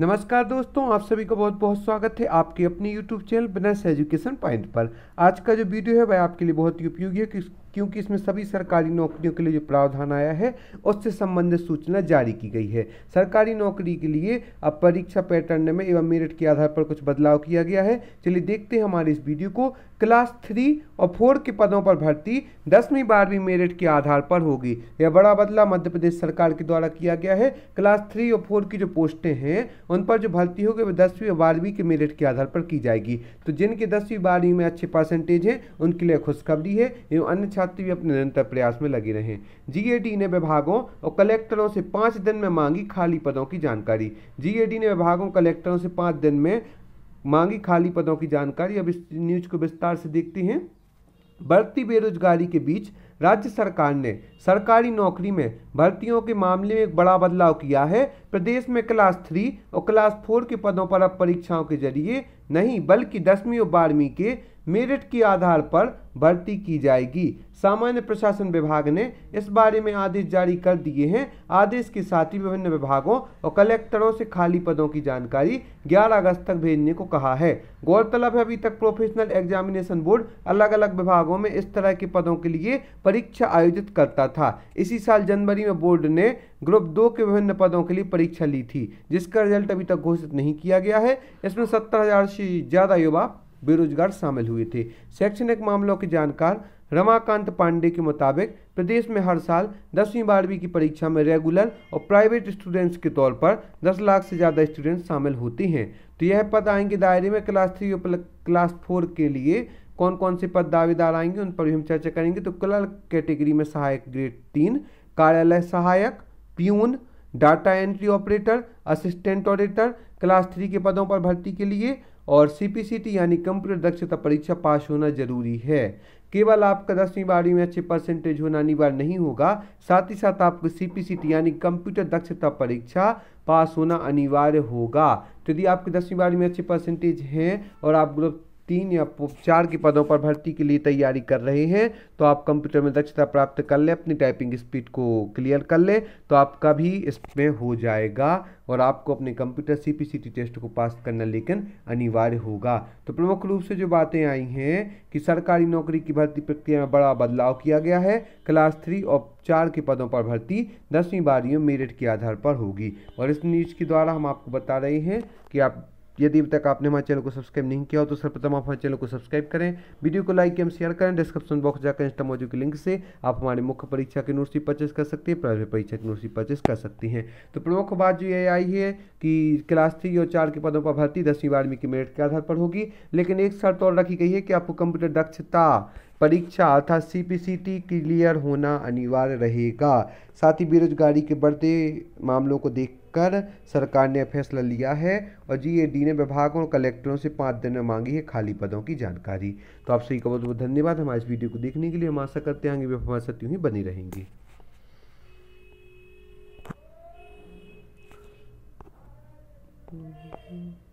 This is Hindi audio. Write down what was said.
नमस्कार दोस्तों आप सभी का बहुत बहुत स्वागत है आपके अपने YouTube channel banners education point पर आज का जो वीडियो है वह आपके लिए बहुत ही उपयोगी है क्योंकि इसमें सभी सरकारी नौकरियों के लिए जो प्रावधान आया है उससे संबंधित सूचना जारी की गई है सरकारी नौकरी के लिए अब परीक्षा पैटर्न में एवं मेरिट के आधार पर कुछ बदलाव किया गया है चलिए देखते हैं हमारे इस वीडियो को क्लास थ्री और फोर के पदों पर भर्ती दसवीं बारहवीं मेरिट के आधार पर होगी यह बड़ा बदलाव मध्य प्रदेश सरकार के द्वारा किया गया है क्लास थ्री और फोर की जो पोस्टें हैं उन पर जो भर्ती होगी वह दसवीं और बारहवीं के मेरिट के आधार पर की जाएगी तो जिनके दसवीं बारहवीं में अच्छे परसेंटेज हैं उनके लिए खुशखबरी है एवं अन्य करवाते हुए अपने निरंतर प्रयास में लगे रहे जीएडी ने विभागों और कलेक्टरों से पाँच दिन में मांगी खाली पदों की जानकारी जीएडी ने विभागों कलेक्टरों से पाँच दिन में मांगी खाली पदों की जानकारी अब इस न्यूज को विस्तार से देखते हैं बढ़ती बेरोजगारी के बीच राज्य सरकार ने सरकारी नौकरी में भर्तियों के मामले में एक बड़ा बदलाव किया है प्रदेश में क्लास थ्री और क्लास फोर के पदों पर अब परीक्षाओं के जरिए नहीं बल्कि दसवीं और बारहवीं के मेरिट के आधार पर भर्ती की जाएगी सामान्य प्रशासन विभाग ने इस बारे में आदेश जारी कर दिए हैं आदेश के साथ ही विभिन्न विभागों और कलेक्टरों से खाली पदों की जानकारी 11 अगस्त तक भेजने को कहा है गौरतलब है अभी तक प्रोफेशनल एग्जामिनेशन बोर्ड अलग अलग विभागों में इस तरह के पदों के लिए परीक्षा आयोजित करता था इसी साल जनवरी में बोर्ड ने ग्रुप दो के विभिन्न पदों के लिए परीक्षा ली थी जिसका रिजल्ट अभी तक घोषित नहीं किया गया है इसमें सत्तर हजार से ज़्यादा युवा बेरोजगार शामिल हुए थे शैक्षणिक मामलों के जानकार रमाकांत पांडे के मुताबिक प्रदेश में हर साल दसवीं बारहवीं की परीक्षा में रेगुलर और प्राइवेट स्टूडेंट्स के तौर पर दस लाख से ज़्यादा स्टूडेंट्स शामिल होते हैं तो यह पद आएंगे दायरे में क्लास थ्री और क्लास फोर के लिए कौन कौन से पद दावेदार आएंगे उन पर भी हम चर्चा करेंगे तो कलर कैटेगरी में सहायक ग्रेड तीन कार्यालय सहायक peon data entry operator assistant auditor class three के पदों पर भर्ती के लिए और सीपीसीटी यानी कंप्यूटर दक्षता परीक्षा पास होना जरूरी है केवल आपका दसवीं बारहवीं में अच्छे परसेंटेज होना अनिवार्य नहीं होगा साथ ही साथ आपको सीपीसीटी यानी कंप्यूटर दक्षता परीक्षा पास होना अनिवार्य होगा तो यदि आपके दसवीं बारहवीं में अच्छे परसेंटेज हैं और आप ग्रुप तीन या चार के पदों पर भर्ती के लिए तैयारी कर रहे हैं तो आप कंप्यूटर में दक्षता प्राप्त कर लें अपनी टाइपिंग स्पीड को क्लियर कर लें तो आपका भी इसमें हो जाएगा और आपको अपने कंप्यूटर सीपीसीटी टेस्ट को पास करना लेकिन अनिवार्य होगा तो प्रमुख रूप से जो बातें आई हैं कि सरकारी नौकरी की भर्ती प्रक्रिया में बड़ा बदलाव किया गया है क्लास थ्री और चार के पदों पर भर्ती दसवीं बारहवीं मेरिट के आधार पर होगी और इस न्यूज के द्वारा हम आपको बता रहे हैं कि आप यदि अभी तक आपने हमारे चैनल को सब्सक्राइब नहीं किया हो तो सर्वप्रथम आप हमारे चैनल को सब्सक्राइब करें वीडियो को लाइक एवं शेयर करें डिस्क्रिप्शन बॉक्स जाकर इंस्टा मौजूद लिंक से आप हमारे मुख्य परीक्षा की नोटसी परचेस कर सकते हैं प्राइवेट परीक्षा की नोटसी परचेस कर सकती हैं तो प्रमुख बात जो ये आई है कि क्लास थ्री और चार के पदों पर भर्ती दसवीं बारहवीं की मेरिट के आधार पर होगी लेकिन एक शर्त और रखी गई है कि आपको कंप्यूटर दक्षता परीक्षा अर्थात C P C T clear होना अनिवार्य रहेगा साथ ही बेरोजगारी के बढ़ते मामलों को देखकर सरकार ने फैसला लिया है और जी डी ने विभागों और कलेक्टरों से पाँच दिन में मांगी है खाली पदों की जानकारी तो आप सभी का बहुत बहुत धन्यवाद हमारे इस वीडियो को देखने के लिए हम आशा करते हैं वे हमारे साथ यूँ ही बनी रहेंगी Mm-hmm.